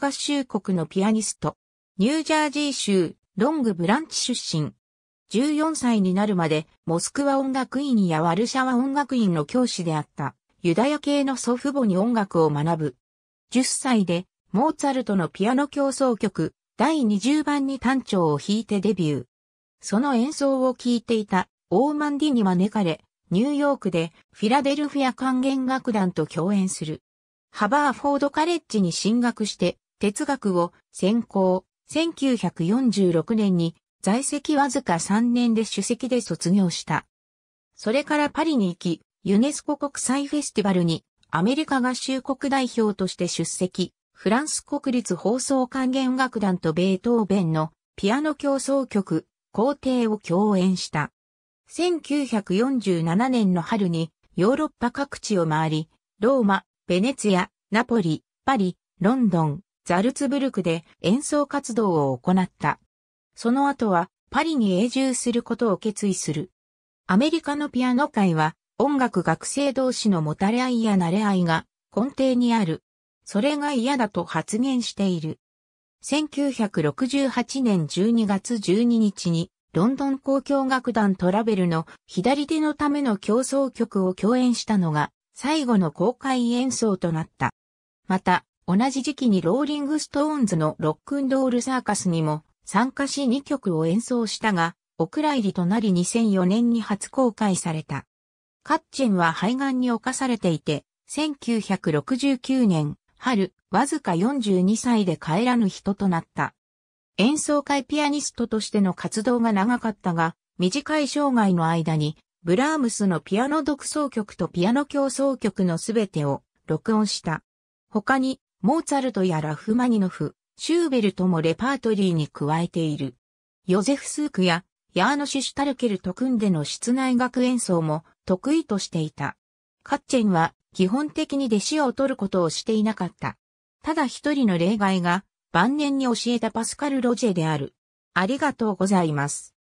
合衆国のピアニスト。ニュージャージー州、ロングブランチ出身。14歳になるまで、モスクワ音楽院やワルシャワ音楽院の教師であった、ユダヤ系の祖父母に音楽を学ぶ。10歳で、モーツァルトのピアノ競争曲、第20番に単調を弾いてデビュー。その演奏を聴いていた、オーマンディに招かれ、ニューヨークでフィラデルフィア管弦楽団と共演する。ハバーフォードカレッジに進学して、哲学を専攻、1946年に在籍わずか3年で主席で卒業した。それからパリに行き、ユネスコ国際フェスティバルにアメリカ合衆国代表として出席、フランス国立放送管弦楽団とベートーベンのピアノ競争曲、皇帝を共演した。1947年の春にヨーロッパ各地を回り、ローマ、ベネツィア、ナポリ、パリ、ロンドン、ザルツブルクで演奏活動を行った。その後はパリに永住することを決意する。アメリカのピアノ界は音楽学生同士のもたれ合いや慣れ合いが根底にある。それが嫌だと発言している。1968年12月12日にロンドン交響楽団トラベルの左手のための競争曲を共演したのが最後の公開演奏となった。また、同じ時期にローリングストーンズのロックンロールサーカスにも参加し2曲を演奏したが、お蔵入りとなり2004年に初公開された。カッチェンは肺がんに侵されていて、1969年春、わずか42歳で帰らぬ人となった。演奏会ピアニストとしての活動が長かったが、短い生涯の間に、ブラームスのピアノ独奏曲とピアノ協奏曲のすべてを録音した。他に、モーツァルトやラフマニノフ、シューベルトもレパートリーに加えている。ヨゼフ・スークやヤーノシュ・シュタルケルと組んでの室内楽演奏も得意としていた。カッチェンは基本的に弟子を取ることをしていなかった。ただ一人の例外が晩年に教えたパスカル・ロジェである。ありがとうございます。